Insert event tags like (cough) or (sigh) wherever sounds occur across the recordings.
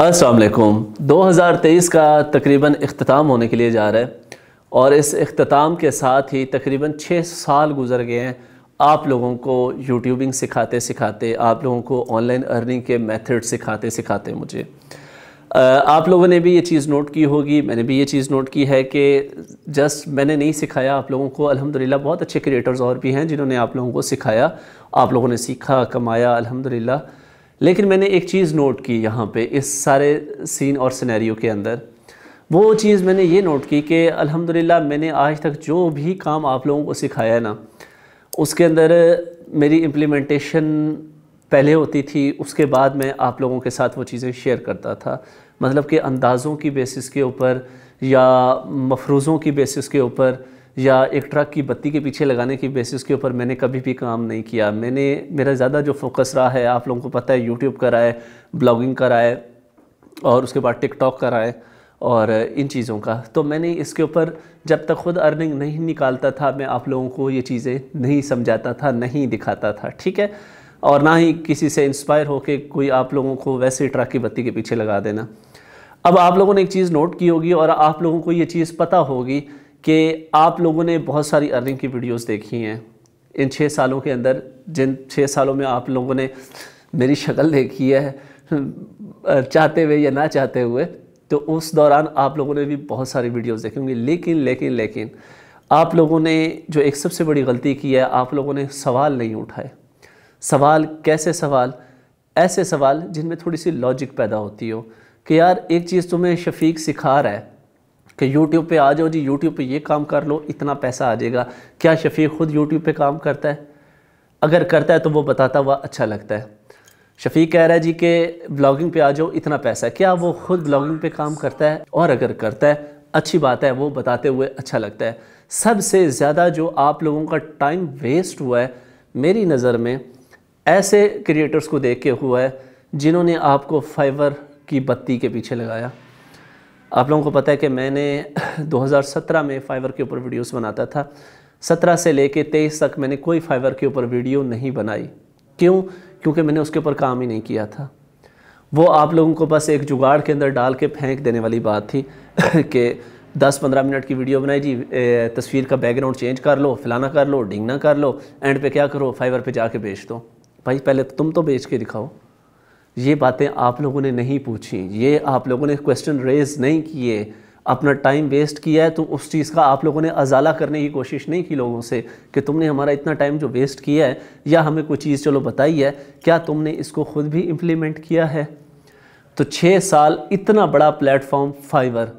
असलकुम 2023 का तकरीबन अख्ताम होने के लिए जा रहा है और इस अख्ताम के साथ ही तकरीबन छः साल गुजर गए हैं आप लोगों को यूट्यूबिंग सिखाते सिखाते आप लोगों को ऑनलाइन अर्निंग के मेथड सिखाते सिखाते मुझे आप लोगों ने भी ये चीज़ नोट की होगी मैंने भी ये चीज़ नोट की है कि जस्ट मैंने नहीं सिखाया आप लोगों को अल्हम्दुलिल्लाह बहुत अच्छे क्रिएटर्स और भी हैं जिन्होंने आप लोगों को सिखाया आप लोगों ने सीखा कमाया अल्हम्दुलिल्लाह लेकिन मैंने एक चीज़ नोट की यहाँ पे इस सारे सीन और सिनेरियो के अंदर वो चीज़ मैंने ये नोट की कि अल्हम्दुलिल्लाह मैंने आज तक जो भी काम आप लोगों को सिखाया ना उसके अंदर मेरी इम्प्लीमेंटेशन पहले होती थी उसके बाद मैं आप लोगों के साथ वो चीज़ें शेयर करता था मतलब कि अंदाज़ों की बेसिस के ऊपर या मफरूज़ों की बेसिस के ऊपर या एक ट्रक की बत्ती के पीछे लगाने की बेसिस के ऊपर मैंने कभी भी काम नहीं किया मैंने मेरा ज़्यादा जो फोकस रहा है आप लोगों को पता है यूट्यूब करा है ब्लॉगिंग करा है और उसके बाद टिकटॉक का है और इन चीज़ों का तो मैंने इसके ऊपर जब तक ख़ुद अर्निंग नहीं निकालता था मैं आप लोगों को ये चीज़ें नहीं समझाता था नहीं दिखाता था ठीक है और ना ही किसी से इंस्पायर होकर कोई आप लोगों को वैसे ट्रक की बत्ती के पीछे लगा देना अब आप लोगों ने एक चीज़ नोट की होगी और आप लोगों को ये चीज़ पता होगी कि आप लोगों ने बहुत सारी अर्निंग की वीडियोस देखी हैं इन छः सालों के अंदर जिन छः सालों में आप लोगों ने मेरी शक्ल देखी है चाहते हुए या ना चाहते हुए तो उस दौरान आप लोगों ने भी बहुत सारी वीडियोस देखी होंगी लेकिन लेकिन लेकिन आप लोगों ने जो एक सबसे बड़ी गलती की है आप लोगों ने सवाल नहीं उठाए सवाल कैसे सवाल ऐसे सवाल जिनमें थोड़ी सी लॉजिक पैदा होती हो कि यार एक चीज़ तुम्हें शफीक सिखा रहा है कि यूट्यूब पे आ जाओ जी यूट्यूब पे ये काम कर लो इतना पैसा आ जाएगा क्या शफीक ख़ुद यूट्यूब पे काम करता है अगर करता है तो वो बताता हुआ अच्छा लगता है शफीक कह रहा है जी कि ब्लॉगिंग पे आ जाओ इतना पैसा है क्या वो खुद ब्लॉगिंग पे काम करता है और अगर करता है अच्छी बात है वो बताते हुए अच्छा लगता है सबसे ज़्यादा जो आप लोगों का टाइम वेस्ट हुआ है मेरी नज़र में ऐसे क्रिएटर्स को देख के हुआ है जिन्होंने आपको फाइवर की बत्ती के पीछे लगाया आप लोगों को पता है कि मैंने 2017 (laughs) में फ़ाइवर के ऊपर वीडियोस बनाता था 17 से लेके 23 तक मैंने कोई फ़ाइवर के ऊपर वीडियो नहीं बनाई क्यों क्योंकि मैंने उसके ऊपर काम ही नहीं किया था वो आप लोगों को बस एक जुगाड़ के अंदर डाल के फेंक देने वाली बात थी (laughs) कि 10-15 मिनट की वीडियो बनाई जी तस्वीर का बैकग्राउंड चेंज कर लो फलाना कर लो डिंगना कर लो एंड पे क्या करो फाइवर पे जाके बेच दो भाई पहले तुम तो बेच के दिखाओ ये बातें आप लोगों ने नहीं पूछी ये आप लोगों ने क्वेश्चन रेज नहीं किए अपना टाइम वेस्ट किया है तो उस चीज़ का आप लोगों ने अजाला करने की कोशिश नहीं की लोगों से कि तुमने हमारा इतना टाइम जो वेस्ट किया है या हमें कोई चीज़ चलो बताई है क्या तुमने इसको ख़ुद भी इम्प्लीमेंट किया है तो छः साल इतना बड़ा प्लेटफॉर्म फाइवर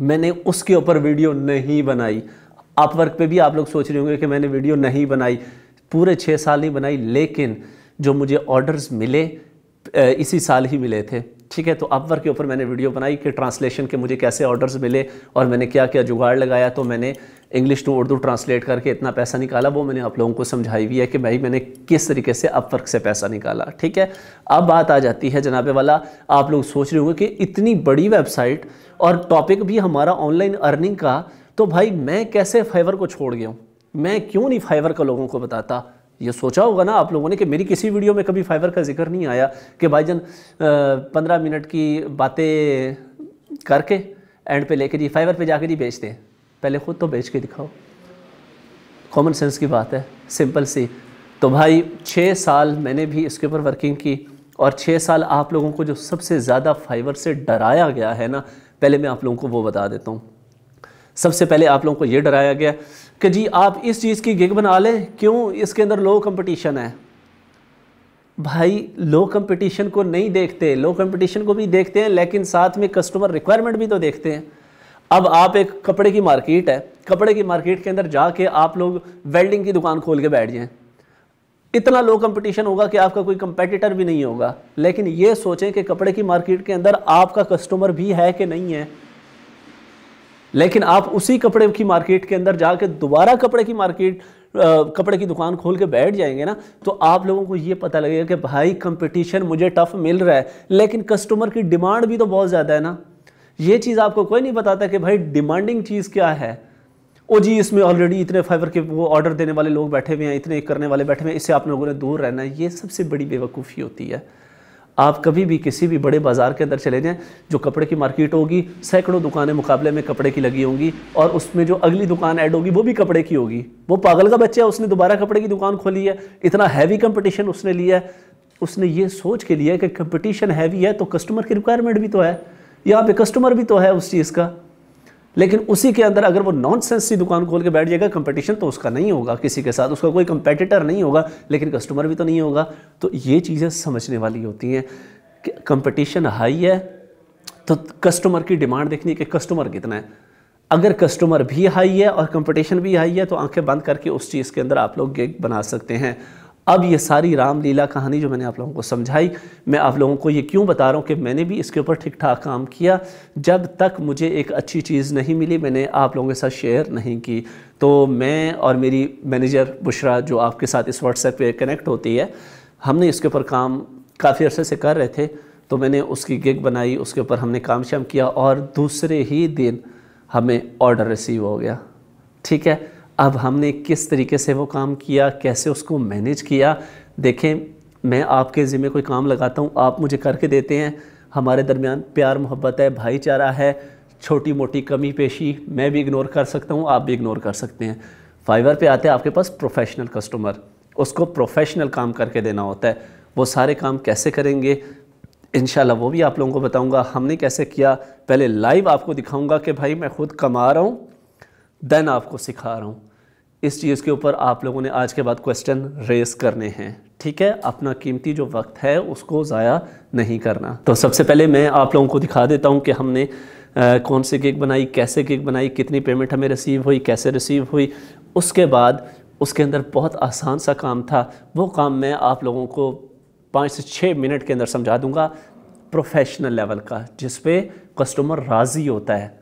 मैंने उसके ऊपर वीडियो नहीं बनाई वर्क पर भी आप लोग सोच रहे होंगे कि मैंने वीडियो नहीं बनाई पूरे छः साल नहीं बनाई लेकिन जो मुझे ऑर्डर्स मिले इसी साल ही मिले थे ठीक है तो अपवर के ऊपर मैंने वीडियो बनाई कि ट्रांसलेशन के मुझे कैसे ऑर्डर्स मिले और मैंने क्या क्या जुगाड़ लगाया तो मैंने इंग्लिश टू उर्दू ट्रांसलेट करके इतना पैसा निकाला वो मैंने आप लोगों को समझाई भी है कि भाई मैंने किस तरीके से अपवर्क से पैसा निकाला ठीक है अब बात आ जाती है जनाबे वाला आप लोग सोच रहे होंगे कि इतनी बड़ी वेबसाइट और टॉपिक भी हमारा ऑनलाइन अर्निंग का तो भाई मैं कैसे फाइवर को छोड़ गया हूँ मैं क्यों नहीं फाइवर का लोगों को बताता ये सोचा होगा ना आप लोगों ने कि मेरी किसी वीडियो में कभी फाइबर का जिक्र नहीं आया कि भाई जन पंद्रह मिनट की बातें करके एंड पे लेके जी फाइबर पे जाके जी बेचते हैं पहले ख़ुद तो बेच के दिखाओ कॉमन सेंस की बात है सिंपल सी तो भाई छः साल मैंने भी इसके ऊपर वर्किंग की और छः साल आप लोगों को जो सबसे ज़्यादा फाइबर से डराया गया है ना पहले मैं आप लोगों को वो बता देता हूँ सबसे पहले आप लोगों को ये डराया गया कि जी आप इस चीज़ की गिग बना लें क्यों इसके अंदर लो कंपटीशन है भाई लो कंपटीशन को नहीं देखते लो कंपटीशन को भी देखते हैं लेकिन साथ में कस्टमर रिक्वायरमेंट भी तो देखते हैं अब आप एक कपड़े की मार्केट है कपड़े की मार्केट के अंदर जाके आप लोग वेल्डिंग की दुकान खोल के बैठ जाएँ इतना लो कंपटीशन होगा कि आपका कोई कंपेटिटर भी नहीं होगा लेकिन ये सोचें कि कपड़े की मार्केट के अंदर आपका कस्टमर भी है कि नहीं है लेकिन आप उसी कपड़े की मार्केट के अंदर जाके दोबारा कपड़े की मार्केट कपड़े की दुकान खोल के बैठ जाएंगे ना तो आप लोगों को ये पता लगेगा कि भाई कंपटीशन मुझे टफ़ मिल रहा है लेकिन कस्टमर की डिमांड भी तो बहुत ज़्यादा है ना ये चीज़ आपको कोई नहीं बताता कि भाई डिमांडिंग चीज़ क्या है ओ जी इसमें ऑलरेडी इतने फाइबर के वो ऑर्डर देने वाले लोग बैठे हुए हैं इतने करने वाले बैठे हुए हैं इससे आप लोगों ने दूर रहना है ये सबसे बड़ी बेवकूफ़ी होती है आप कभी भी किसी भी बड़े बाज़ार के अंदर चले जाएं जो कपड़े की मार्केट होगी सैकड़ों दुकानें मुकाबले में कपड़े की लगी होंगी और उसमें जो अगली दुकान ऐड होगी वो भी कपड़े की होगी वो पागल का बच्चा है उसने दोबारा कपड़े की दुकान खोली है इतना हैवी कंपटीशन उसने लिया है उसने ये सोच के लिया कि कंपटीशन हैवी है तो कस्टमर की रिक्वायरमेंट भी तो है यहाँ पे कस्टमर भी तो है उस चीज़ का लेकिन उसी के अंदर अगर वो नॉन सेंसी दुकान खोल के बैठ जाएगा कंपटीशन तो उसका नहीं होगा किसी के साथ उसका कोई कंपेटिटर नहीं होगा लेकिन कस्टमर भी तो नहीं होगा तो ये चीज़ें समझने वाली होती हैं कि कंपटीशन हाई है तो कस्टमर की डिमांड देखनी है कि कस्टमर कितना है अगर कस्टमर भी हाई है और कंपटीशन भी हाई है तो आंखें बंद करके उस चीज़ के अंदर आप लोग गेग बना सकते हैं अब ये सारी रामलीला कहानी जो मैंने आप लोगों को समझाई मैं आप लोगों को ये क्यों बता रहा हूँ कि मैंने भी इसके ऊपर ठीक ठाक काम किया जब तक मुझे एक अच्छी चीज़ नहीं मिली मैंने आप लोगों के साथ शेयर नहीं की तो मैं और मेरी मैनेजर बुशरा जो आपके साथ इस व्हाट्सएप पे कनेक्ट होती है हमने इसके ऊपर काम काफ़ी अरसे से कर रहे थे तो मैंने उसकी गिग बनाई उसके ऊपर हमने काम शाम किया और दूसरे ही दिन हमें ऑर्डर रिसीव हो गया ठीक है अब हमने किस तरीके से वो काम किया कैसे उसको मैनेज किया देखें मैं आपके ज़िम्मे कोई काम लगाता हूँ आप मुझे करके देते हैं हमारे दरमियान प्यार मोहब्बत है भाईचारा है छोटी मोटी कमी पेशी मैं भी इग्नोर कर सकता हूँ आप भी इग्नोर कर सकते हैं फाइवर पे आते हैं आपके पास प्रोफेशनल कस्टमर उसको प्रोफेशनल काम करके देना होता है वो सारे काम कैसे करेंगे इन वो भी आप लोगों को बताऊँगा हमने कैसे किया पहले लाइव आपको दिखाऊँगा कि भाई मैं खुद कमा रहा हूँ देन आपको सिखा रहा हूँ इस चीज़ के ऊपर आप लोगों ने आज के बाद क्वेश्चन रेस करने हैं ठीक है अपना कीमती जो वक्त है उसको ज़ाया नहीं करना तो सबसे पहले मैं आप लोगों को दिखा देता हूँ कि हमने आ, कौन सी केक बनाई कैसे केक बनाई कितनी पेमेंट हमें रिसीव हुई कैसे रिसीव हुई उसके बाद उसके अंदर बहुत आसान सा काम था वो काम मैं आप लोगों को पाँच से छः मिनट के अंदर समझा दूँगा प्रोफेशनल लेवल का जिसपे कस्टमर राज़ी होता है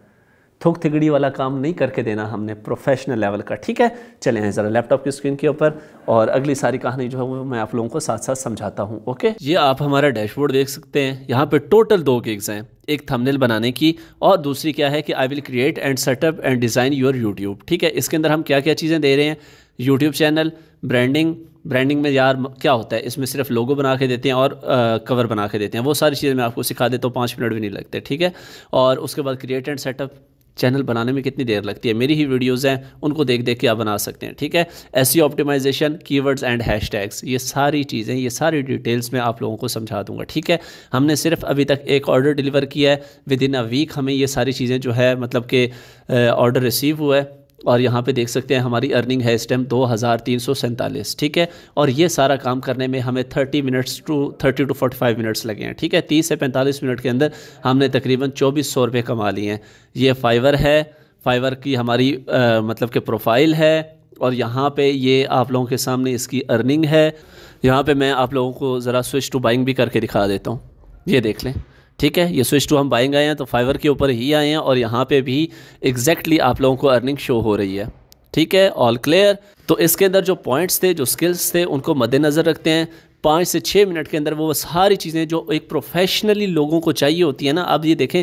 थोक थिगड़ी वाला काम नहीं करके देना हमने प्रोफेशनल लेवल का ठीक है चले हैं ज़रा लैपटॉप की स्क्रीन के ऊपर और अगली सारी कहानी जो है वो मैं आप लोगों को साथ साथ समझाता हूँ ओके ये आप हमारा डैशबोर्ड देख सकते हैं यहाँ पर टोटल दो गिग्स हैं एक थंबनेल बनाने की और दूसरी क्या है कि I will create and set up and design your YouTube ठीक है इसके अंदर हम क्या क्या चीज़ें दे रहे हैं यूट्यूब चैनल ब्रांडिंग ब्रांडिंग में यार क्या होता है इसमें सिर्फ लोगो बना के देते हैं और आ, कवर बना के देते हैं वो सारी चीज़ें मैं आपको सिखा देता हूँ पाँच मिनट भी नहीं लगते ठीक है और उसके बाद क्रिएट एंड सेटअप चैनल बनाने में कितनी देर लगती है मेरी ही वीडियोज़ हैं उनको देख देख के आप बना सकते हैं ठीक है S optimization keywords and hashtags ये सारी चीज़ें ये सारी डिटेल्स में आप लोगों को समझा दूंगा ठीक है हमने सिर्फ अभी तक एक ऑर्डर डिलीवर किया है विद इन अ वीक हमें ये सारी चीज़ें जो है मतलब कि ऑर्डर रिसीव हुआ है और यहाँ पे देख सकते हैं हमारी अर्निंग है इस टाइम दो हज़ार तीन सौ सैंतालीस ठीक है और ये सारा काम करने में हमें thirty minutes to thirty to forty five minutes लगे हैं ठीक है तीस से पैंतालीस मिनट के अंदर हमने तकरीबन चौबीस सौ रुपये कमा लिए हैं ये फाइवर है फाइवर की हमारी आ, मतलब के प्रोफाइल है और यहाँ पे ये आप लोगों के सामने इसकी अर्निंग है यहाँ पर मैं आप लोगों को ज़रा स्विच टू बाइंग भी करके दिखा देता हूँ ये देख लें ठीक है ये स्विच टू हम बाइंग आए हैं तो फाइवर के ऊपर ही आए हैं और यहाँ पे भी एग्जैक्टली exactly आप लोगों को अर्निंग शो हो रही है ठीक है ऑल क्लियर तो इसके अंदर जो पॉइंट्स थे जो स्किल्स थे उनको मद्देनज़र रखते हैं पाँच से छः मिनट के अंदर वो सारी चीज़ें जो एक प्रोफेशनली लोगों को चाहिए होती है ना अब ये देखें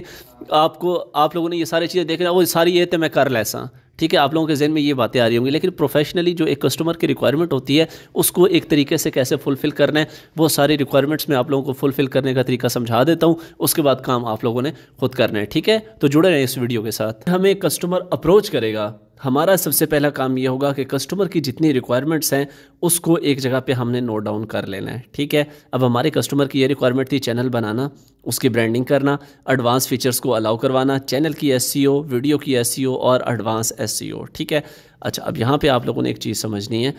आपको आप लोगों ने ये सारी चीज़ें देख लिया वो सारी ये थे मैं कर लैसा ठीक है आप लोगों के जहन में ये बातें आ रही होंगी लेकिन प्रोफेशनली जो एक कस्टमर की रिक्वायरमेंट होती है उसको एक तरीके से कैसे फुलफ़िल करना है वो सारी रिक्वायरमेंट्स मैं आप लोगों को फुलफ़िल करने का तरीका समझा देता हूँ उसके बाद काम आप लोगों ने खुद करना है ठीक है तो जुड़े रहें इस वीडियो के साथ हमें कस्टमर अप्रोच करेगा हमारा सबसे पहला काम ये होगा कि कस्टमर की जितनी रिक्वायरमेंट्स हैं उसको एक जगह पे हमने नोट डाउन कर लेना है ठीक है अब हमारे कस्टमर की ये रिक्वायरमेंट थी चैनल बनाना उसकी ब्रांडिंग करना एडवांस फीचर्स को अलाउ करवाना चैनल की एस वीडियो e की एस e और एडवांस एस e ठीक है अच्छा अब यहाँ पर आप लोगों ने एक चीज़ समझनी है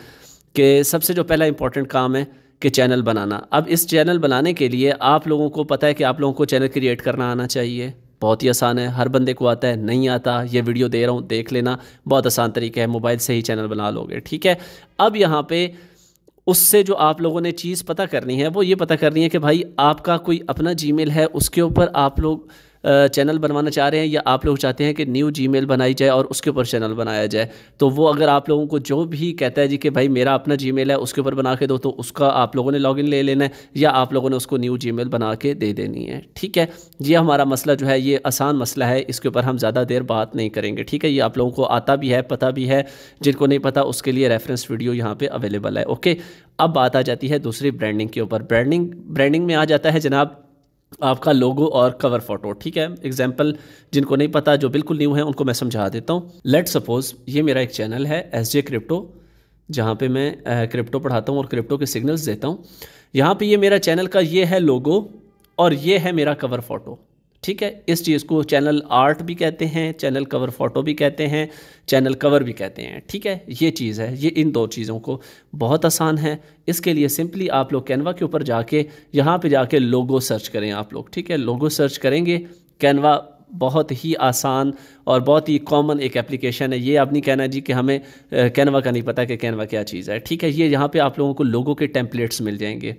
कि सबसे जो पहला इंपॉर्टेंट काम है कि चैनल बनाना अब इस चैनल बनाने के लिए आप लोगों को पता है कि आप लोगों को चैनल क्रिएट करना आना चाहिए बहुत ही आसान है हर बंदे को आता है नहीं आता ये वीडियो दे रहा हूँ देख लेना बहुत आसान तरीका है मोबाइल से ही चैनल बना लोगे ठीक है अब यहाँ पे उससे जो आप लोगों ने चीज़ पता करनी है वो ये पता करनी है कि भाई आपका कोई अपना जी है उसके ऊपर आप लोग चैनल बनवाना चाह रहे हैं या आप लोग चाहते हैं कि न्यू मेल बनाई जाए और उसके ऊपर चैनल बनाया जाए तो वो अगर आप लोगों को जो भी कहता है जी कि भाई मेरा अपना मेल है उसके ऊपर बना के दो तो उसका आप लोगों ने लॉगिन ले लेना है या आप लोगों ने उसको न्यू मेल बना के दे देनी है ठीक है ये हमारा मसला जो है ये आसान मसला है इसके ऊपर हम ज़्यादा देर बात नहीं करेंगे ठीक है ये आप लोगों को आता भी है पता भी है जिनको नहीं पता उसके लिए रेफरेंस वीडियो यहाँ पर अवेलेबल है ओके अब बात आ जाती है दूसरी ब्रांडिंग के ऊपर ब्रांडिंग ब्रांडिंग में आ जाता है जनाब आपका लोगो और कवर फोटो ठीक है एग्जाम्पल जिनको नहीं पता जो बिल्कुल न्यू है उनको मैं समझा देता हूँ लेट सपोज़ ये मेरा एक चैनल है एस जे क्रिप्टो जहाँ पे मैं क्रिप्टो पढ़ाता हूँ और क्रिप्टो के सिग्नल्स देता हूँ यहाँ पे ये मेरा चैनल का ये है लोगो और ये है मेरा कवर फोटो ठीक है इस चीज़ को चैनल आर्ट भी कहते हैं चैनल कवर फ़ोटो भी कहते हैं चैनल कवर भी कहते हैं ठीक है ये चीज़ है ये इन दो चीज़ों को बहुत आसान है इसके लिए सिंपली आप लोग कैनवा के ऊपर जाके यहाँ पे जाके लोगो सर्च करें आप लोग ठीक है लोगो सर्च करेंगे कैनवा बहुत ही आसान और बहुत ही कॉमन एक एप्लीकेशन है ये आप नहीं कहना जी कि हमें कैनवा का नहीं पता कि कैनवा क्या चीज़ है ठीक है ये यहाँ पर आप लोगों को लोगों के टेम्पलेट्स मिल जाएंगे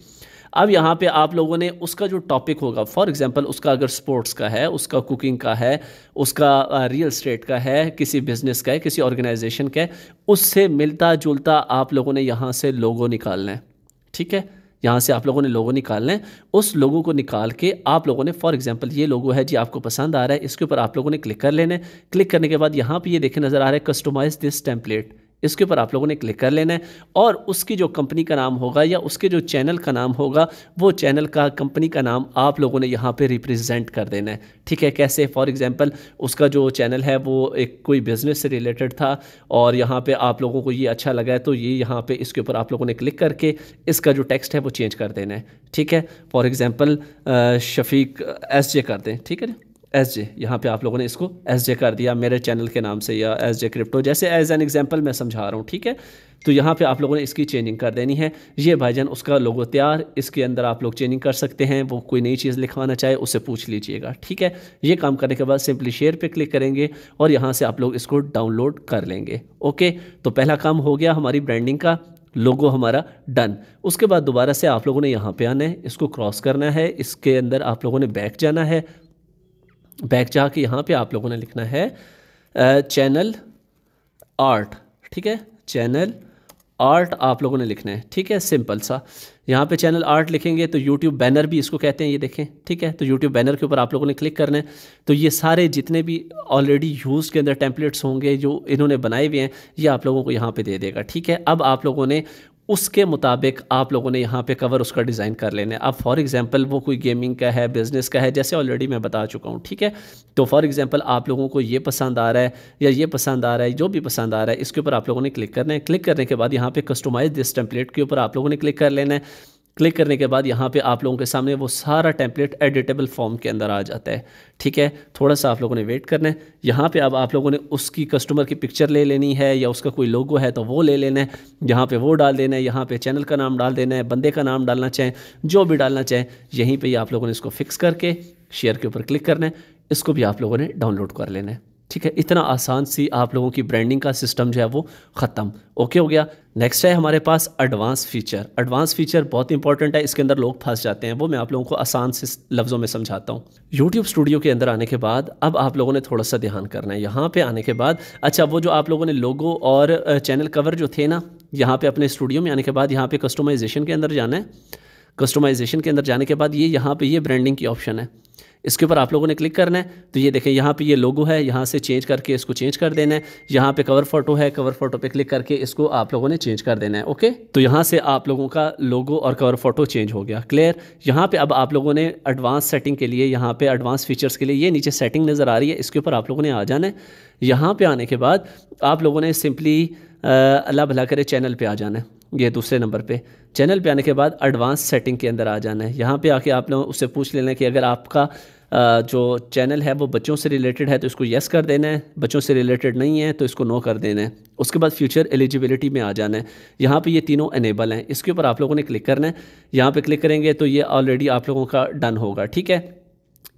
अब यहाँ पे आप लोगों ने उसका जो टॉपिक होगा फॉर एग्जांपल उसका अगर स्पोर्ट्स का है उसका कुकिंग का है उसका रियल स्टेट का है किसी बिजनेस का है किसी ऑर्गेनाइजेशन का है उससे मिलता जुलता आप लोगों ने यहाँ से लोगों निकालना है ठीक है यहाँ से आप लोगों ने लोगों निकालना है उस लोगों को निकाल के आप लोगों ने फॉर एग्जांपल ये लोगो है जी आपको पसंद आ रहा है इसके ऊपर आप लोगों ने क्लिक कर लेने क्लिक करने के बाद यहाँ पे ये देखे नज़र आ रहा है कस्टमाइज दिस टेम्पलेट इसके ऊपर आप लोगों ने क्लिक कर लेना है और उसकी जो कंपनी का नाम होगा या उसके जो चैनल का नाम होगा वो चैनल का कंपनी का नाम आप लोगों ने यहाँ पे रिप्रेजेंट कर देना है ठीक है कैसे फॉर एग्जांपल उसका जो चैनल है वो एक कोई बिज़नेस से रिलेटेड था और यहाँ पे आप लोगों को ये अच्छा लगा है तो ये यहाँ पर इसके ऊपर आप लोगों ने क्लिक करके इसका जो टेक्स्ट है वो चेंज कर देना है ठीक है फॉर एग्ज़ाम्पल शफीक एस कर दें ठीक है एस जे यहाँ पर आप लोगों ने इसको एस जे कर दिया मेरे चैनल के नाम से या एस जे क्रिप्टो जैसे एज एन एग्जाम्पल मैं समझा रहा हूँ ठीक है तो यहाँ पे आप लोगों ने इसकी चेंजिंग कर देनी है ये भाईजान उसका लोगो तैयार इसके अंदर आप लोग चेंजिंग कर सकते हैं वो कोई नई चीज़ लिखवाना चाहे उसे पूछ लीजिएगा ठीक है ये काम करने के बाद सिंपली शेयर पे क्लिक करेंगे और यहाँ से आप लोग इसको डाउनलोड कर लेंगे ओके तो पहला काम हो गया हमारी ब्रांडिंग का लोगो हमारा डन उसके बाद दोबारा से आप लोगों ने यहाँ पे आना है इसको क्रॉस करना है इसके अंदर आप लोगों ने बैक जाना है बैक जा के यहाँ पे आप लोगों ने लिखना है चैनल आर्ट ठीक है चैनल आर्ट आप लोगों ने लिखना है ठीक है सिंपल सा यहाँ पे चैनल आर्ट लिखेंगे तो यूट्यूब बैनर भी इसको कहते हैं ये देखें ठीक है तो यूट्यूब बैनर के ऊपर आप लोगों ने क्लिक करना है तो ये सारे जितने भी ऑलरेडी यूज़ के अंदर टेम्पलेट्स होंगे जो इन्होंने बनाए हुए हैं ये आप लोगों को यहाँ पे दे देगा ठीक है अब आप लोगों ने उसके मुताबिक आप लोगों ने यहाँ पे कवर उसका डिज़ाइन कर लेना है अब फॉर एग्जांपल वो कोई गेमिंग का है बिज़नेस का है जैसे ऑलरेडी मैं बता चुका हूँ ठीक है तो फॉर एग्जांपल आप लोगों को ये पसंद आ रहा है या ये पसंद आ रहा है जो भी पसंद आ रहा है इसके ऊपर आप लोगों ने क्लिक करना है क्लिक करने के बाद यहाँ पर कस्टमाइज़ दिस टेम्पलेट के ऊपर आप लोगों ने क्लिक कर लेना है क्लिक करने के बाद यहाँ पे आप लोगों के सामने वो सारा टेम्पलेट एडिटेबल फॉर्म के अंदर आ जाता है ठीक है थोड़ा सा आप लोगों ने वेट करना है यहाँ पे अब आप लोगों ने उसकी कस्टमर की पिक्चर ले लेनी है या उसका कोई लोगो है तो वो ले लेना है यहाँ पे वो डाल देना है यहाँ पे चैनल का नाम डाल देना है बंदे का नाम डालना चाहें जो भी डालना चाहें यहीं पर आप लोगों ने इसको फिक्स करके शेयर के ऊपर क्लिक करना है इसको भी आप लोगों ने डाउनलोड कर लेना है ठीक है इतना आसान सी आप लोगों की ब्रांडिंग का सिस्टम जो है वो ख़त्म ओके हो गया नेक्स्ट है हमारे पास एडवांस फीचर एडवांस फीचर बहुत इंपॉर्टेंट है इसके अंदर लोग फंस जाते हैं वो मैं आप लोगों को आसान से लफ्ज़ों में समझाता हूँ यूट्यूब स्टूडियो के अंदर आने के बाद अब आप लोगों ने थोड़ा सा ध्यान करना है यहाँ पर आने के बाद अच्छा वो जो आप लोगों ने लोगो और चैनल कवर जो थे ना यहाँ पर अपने स्टूडियो में आने के बाद यहाँ पर कस्टमाइजेशन के अंदर जाना है कस्टमाइजेशन के अंदर जाने के बाद ये यहाँ पर ये ब्रांडिंग की ऑप्शन है इसके ऊपर आप लोगों ने क्लिक करना है तो ये देखें यहाँ पे ये लोगो है यहाँ से चेंज करके इसको चेंज कर देना है यहाँ पे कवर फोटो है कवर फोटो पे क्लिक करके इसको आप लोगों ने चेंज कर देना है ओके तो यहाँ से आप लोगों का लोगो और कवर फोटो चेंज हो गया क्लियर यहाँ पे अब आप लोगों ने एडवांस सेटिंग के लिए यहाँ पे एडवांस फीचर्स के लिए ये नीचे सेटिंग नज़र आ रही है इसके ऊपर आप लोगों ने आ जाना है यहाँ पर आने के बाद आप लोगों ने सिंपली अल्लाह भला करे चैनल पर आ जाना है ये दूसरे नंबर पे चैनल पे आने के बाद एडवांस सेटिंग के अंदर आ जाना है यहाँ पे आके आप लोग उससे पूछ लेना है कि अगर आपका जो चैनल है वो बच्चों से रिलेटेड है तो इसको येस कर देना है बच्चों से रिलेटेड नहीं है तो इसको नो कर देना है उसके बाद फ्यूचर एलिजिबिलिटी में आ जाना है यहाँ पे ये तीनों इनेबल हैं इसके ऊपर आप लोगों ने क्लिक करना है यहाँ पे क्लिक करेंगे तो ये ऑलरेडी आप लोगों का डन होगा ठीक है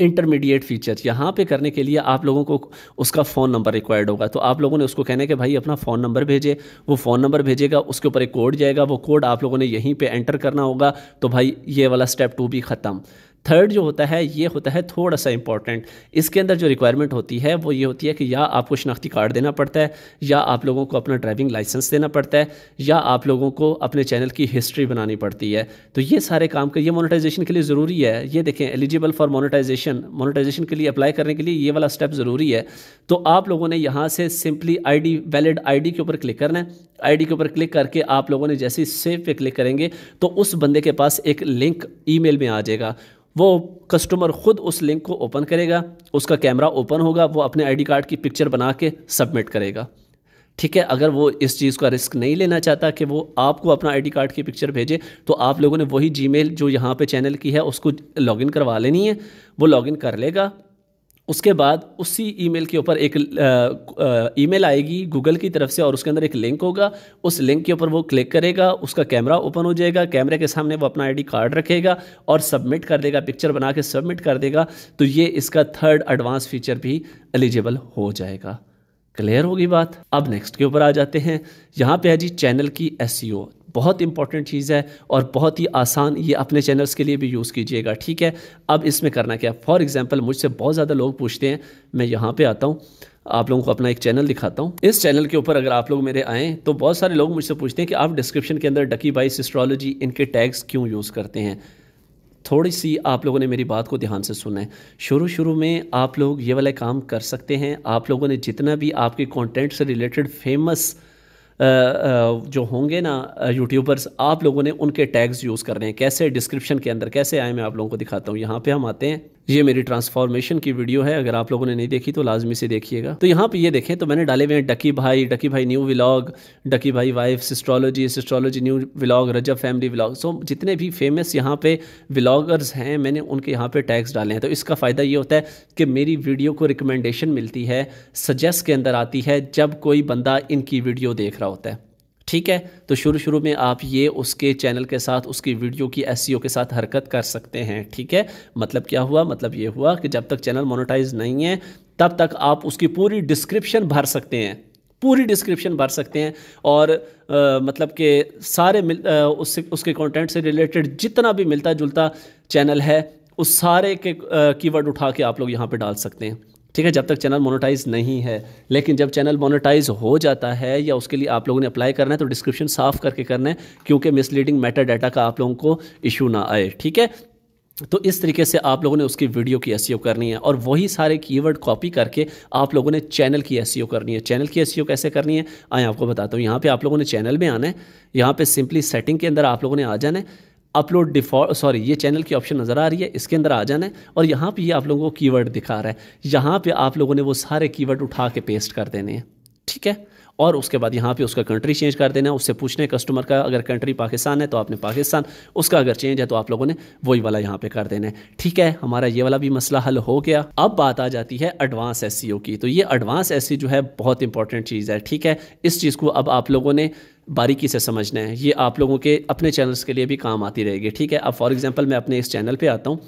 इंटरमीडिएट फीचर यहाँ पे करने के लिए आप लोगों को उसका फ़ोन नंबर रिक्वायर्ड होगा तो आप लोगों ने उसको कहना है कि भाई अपना फ़ोन नंबर भेजे वो फ़ोन नंबर भेजेगा उसके ऊपर एक कोड जाएगा वो कोड आप लोगों ने यहीं पे एंटर करना होगा तो भाई ये वाला स्टेप टू भी ख़त्म थर्ड जो होता है ये होता है थोड़ा सा इंपॉर्टेंट इसके अंदर जो रिक्वायरमेंट होती है वो ये होती है कि या आपको शनाख्ती कार्ड देना पड़ता है या आप लोगों को अपना ड्राइविंग लाइसेंस देना पड़ता है या आप लोगों को अपने चैनल की हिस्ट्री बनानी पड़ती है तो ये सारे काम का ये मोनिटाइजेशन के लिए ज़रूरी है ये देखें एलिजिबल फॉर मोनिटाइजेशन मोनिटाइजेशन के लिए अप्लाई करने के लिए ये वाला स्टेप ज़रूरी है तो आप लोगों ने यहाँ से सिंपली आई वैलिड आई के ऊपर क्लिक करना है आईडी के ऊपर क्लिक करके आप लोगों ने जैसे ही सेव पे क्लिक करेंगे तो उस बंदे के पास एक लिंक ईमेल में आ जाएगा वो कस्टमर ख़ुद उस लिंक को ओपन करेगा उसका कैमरा ओपन होगा वो अपने आईडी कार्ड की पिक्चर बना के सबमिट करेगा ठीक है अगर वो इस चीज़ का रिस्क नहीं लेना चाहता कि वो आपको अपना आईडी कार्ड की पिक्चर भेजे तो आप लोगों ने वही जीमेल जो यहाँ पे चैनल की है उसको लॉगिन करवा लेनी है वो लॉगिन कर लेगा उसके बाद उसी ईमेल के ऊपर एक ईमेल आएगी गूगल की तरफ से और उसके अंदर एक लिंक होगा उस लिंक के ऊपर वो क्लिक करेगा उसका कैमरा ओपन हो जाएगा कैमरे के सामने वो अपना आईडी कार्ड रखेगा और सबमिट कर देगा पिक्चर बना के सबमिट कर देगा तो ये इसका थर्ड एडवांस फीचर भी एलिजिबल हो जाएगा क्लियर होगी बात अब नेक्स्ट के ऊपर आ जाते हैं यहाँ पे है जी चैनल की एस बहुत इंपॉर्टेंट चीज़ है और बहुत ही आसान ये अपने चैनल्स के लिए भी यूज़ कीजिएगा ठीक है अब इसमें करना क्या है फॉर एग्ज़ाम्पल मुझसे बहुत ज़्यादा लोग पूछते हैं मैं यहाँ पर आता हूँ आप लोगों को अपना एक चैनल दिखाता हूँ इस चैनल के ऊपर अगर आप लोग मेरे आएँ तो बहुत सारे लोग मुझसे पूछते हैं कि आप डिस्क्रिप्शन के अंदर डकी बाइस एस्ट्रोलॉजी इनके टैग्स क्यों यूज़ करते हैं थोड़ी सी आप लोगों ने मेरी बात को ध्यान से सुना है शुरू शुरू में आप लोग ये वाला काम कर सकते हैं आप लोगों ने जितना भी आपके कॉन्टेंट से रिलेटेड फेमस जो होंगे ना यूट्यूबर्स आप लोगों ने उनके टैग्स यूज़ करने हैं कैसे डिस्क्रिप्शन के अंदर कैसे आए मैं आप लोगों को दिखाता हूँ यहाँ पे हम आते हैं ये मेरी ट्रांसफॉर्मेशन की वीडियो है अगर आप लोगों ने नहीं देखी तो लाजमी से देखिएगा तो यहाँ पे ये देखें तो मैंने डाले हुए हैं डकी भाई डकी भाई new vlog Ducky Bhai wife sistrology sistrology new vlog Rajab family vlog so जितने भी फेमस यहाँ पे व्लॉगर्स हैं मैंने उनके यहाँ पे टैग्स डाले हैं तो इसका फ़ायदा ये होता है कि मेरी वीडियो को रिकमेंडेशन मिलती है सजेस्ट के अंदर आती है जब कोई बंदा इनकी वीडियो देख रहा होता है ठीक है तो शुरू शुरू में आप ये उसके चैनल के साथ उसकी वीडियो की एस e के साथ हरकत कर सकते हैं ठीक है मतलब क्या हुआ मतलब ये हुआ कि जब तक चैनल मोनोटाइज नहीं है तब तक आप उसकी पूरी डिस्क्रिप्शन भर सकते हैं पूरी डिस्क्रिप्शन भर सकते हैं और आ, मतलब के सारे मिल आ, उससे उसके कंटेंट से रिलेटेड जितना भी मिलता जुलता चैनल है उस सारे के कीवर्ड उठा के आप लोग यहाँ पे डाल सकते हैं ठीक है जब तक चैनल मोनेटाइज नहीं है लेकिन जब चैनल मोनेटाइज हो जाता है या उसके लिए आप लोगों ने अप्लाई करना है तो डिस्क्रिप्शन साफ करके करना है क्योंकि मिसलीडिंग मेटा डाटा का आप लोगों को इशू ना आए ठीक है तो इस तरीके से आप लोगों ने उसकी वीडियो की एस e करनी है और वही सारे कीवर्ड कॉपी करके आप लोगों ने चैनल की एस e करनी है चैनल की एस e कैसे करनी है आए आपको बताता हूँ यहाँ पे आप लोगों ने चैनल में आना है यहाँ पे सिंपली सेटिंग के अंदर आप लोगों ने आ जाना है अपलोड डिफॉल्ट सॉरी ये चैनल की ऑप्शन नज़र आ रही है इसके अंदर आ जाना है और यहाँ पे ये आप लोगों को कीवर्ड दिखा रहा है यहाँ पे आप लोगों ने वो सारे कीवर्ड उठा के पेस्ट कर देने हैं ठीक है और उसके बाद यहाँ पे उसका कंट्री चेंज कर देना उससे पूछने कस्टमर का अगर कंट्री पाकिस्तान है तो आपने पाकिस्तान उसका अगर चेंज है तो आप लोगों ने वही वाला यहाँ पे कर देना है ठीक है हमारा ये वाला भी मसला हल हो गया अब बात आ जाती है एडवांस एस की तो ये एडवांस एस जो है बहुत इंपॉर्टेंट चीज़ है ठीक है इस चीज़ को अब आप लोगों ने बारीकी से समझना है ये आप लोगों के अपने चैनल्स के लिए भी काम आती रहेगी ठीक है अब फॉर एग्ज़ाम्पल मैं अपने इस चैनल पर आता हूँ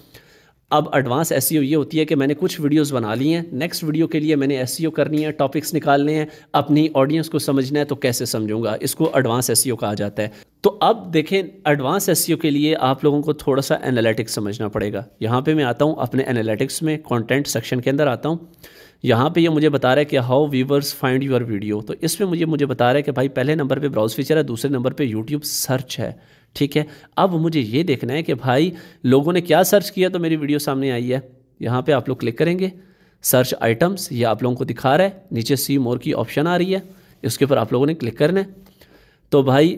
अब एडवांस एस e ये होती है कि मैंने कुछ वीडियोस बना ली हैं नेक्स्ट वीडियो के लिए मैंने एस e करनी है टॉपिक्स निकालने हैं अपनी ऑडियंस को समझना है तो कैसे समझूंगा इसको एडवांस एस e कहा जाता है तो अब देखें एडवांस एस के लिए आप लोगों को थोड़ा सा एनालिटिक्स समझना पड़ेगा यहाँ पर मैं आता हूँ अपने एनालिटिक्स में कॉन्टेंट सेक्शन के अंदर आता हूँ यहाँ पे ये मुझे बता रहा है कि how viewers find your video तो इसमें मुझे मुझे बता रहा है कि भाई पहले नंबर पे ब्राउज फीचर है दूसरे नंबर पे यूट्यूब सर्च है ठीक है अब मुझे ये देखना है कि भाई लोगों ने क्या सर्च किया तो मेरी वीडियो सामने आई है यहाँ पे आप लोग क्लिक करेंगे सर्च आइटम्स ये आप लोगों को दिखा रहा है नीचे सी मोर की ऑप्शन आ रही है इसके ऊपर आप लोगों ने क्लिक करना है तो भाई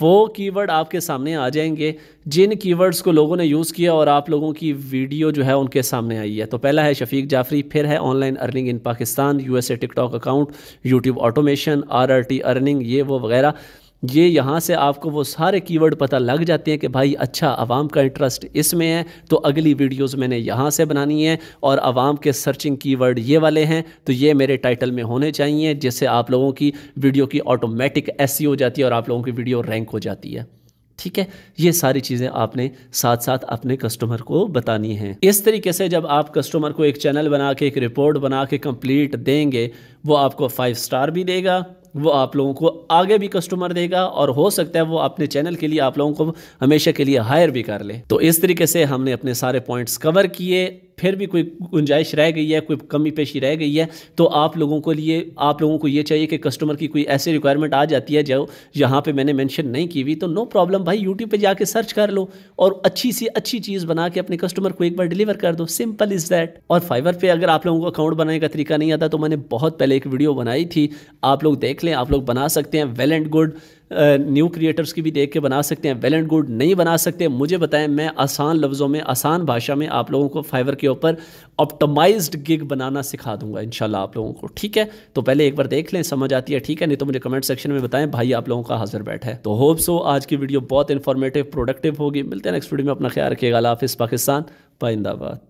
वो कीवर्ड आपके सामने आ जाएंगे जिन कीवर्ड्स को लोगों ने यूज़ किया और आप लोगों की वीडियो जो है उनके सामने आई है तो पहला है शफीक जाफरी फिर है online earning in Pakistan USA TikTok account YouTube automation RRT earning ये वो वगैरह ये यहाँ से आपको वो सारे कीवर्ड पता लग जाते हैं कि भाई अच्छा आवाम का इंटरेस्ट इसमें है तो अगली वीडियोस मैंने यहाँ से बनानी है और आवाम के सर्चिंग कीवर्ड ये वाले हैं तो ये मेरे टाइटल में होने चाहिए जिससे आप लोगों की वीडियो की ऑटोमेटिक ऐसी e हो जाती है और आप लोगों की वीडियो रैंक हो जाती है ठीक है ये सारी चीज़ें आपने साथ साथ अपने कस्टमर को बतानी है इस तरीके से जब आप कस्टमर को एक चैनल बना के एक रिपोर्ट बना के कंप्लीट देंगे वो आपको फाइव स्टार भी देगा वो आप लोगों को आगे भी कस्टमर देगा और हो सकता है वो अपने चैनल के लिए आप लोगों को हमेशा के लिए हायर भी कर ले तो इस तरीके से हमने अपने सारे पॉइंट्स कवर किए फिर भी कोई गुंजाइश रह गई है कोई कमी पेशी रह गई है तो आप लोगों को लिए आप लोगों को ये चाहिए कि कस्टमर की कोई ऐसी रिक्वायरमेंट आ जाती है जो यहाँ पे मैंने मेंशन नहीं की हुई तो नो प्रॉब्लम भाई यूट्यूब पे जाके सर्च कर लो और अच्छी सी अच्छी चीज़ बना के अपने कस्टमर को एक बार डिलीवर कर दो सिंपल इज़ दैट और फाइवर पर अगर आप लोगों को अकाउंट बनाने का तरीका नहीं आता तो मैंने बहुत पहले एक वीडियो बनाई थी आप लोग देख लें आप लोग बना सकते हैं well and good new creators की भी देख के बना सकते हैं वेल एंड गुड नहीं बना सकते मुझे बताएं मैं आसान लफ्ज़ों में आसान भाषा में आप लोगों को फाइवर के ऊपर ऑप्टोमाइज गिग बनाना सिखा दूंगा इन आप लोगों को ठीक है तो पहले एक बार देख लें समझ आती है ठीक है नहीं तो मुझे कमेंट सेक्शन में बताएं भाई आप लोगों का हाजिर बैठा है तो होप सो आज की वीडियो बहुत इन्फॉर्मेटिव प्रोडक्टिव होगी मिलते हैं नेक्स्ट वीडियो में अपना ख्याल रखिएगा हाफिज़ पाकिस्तान पाइंदाबाद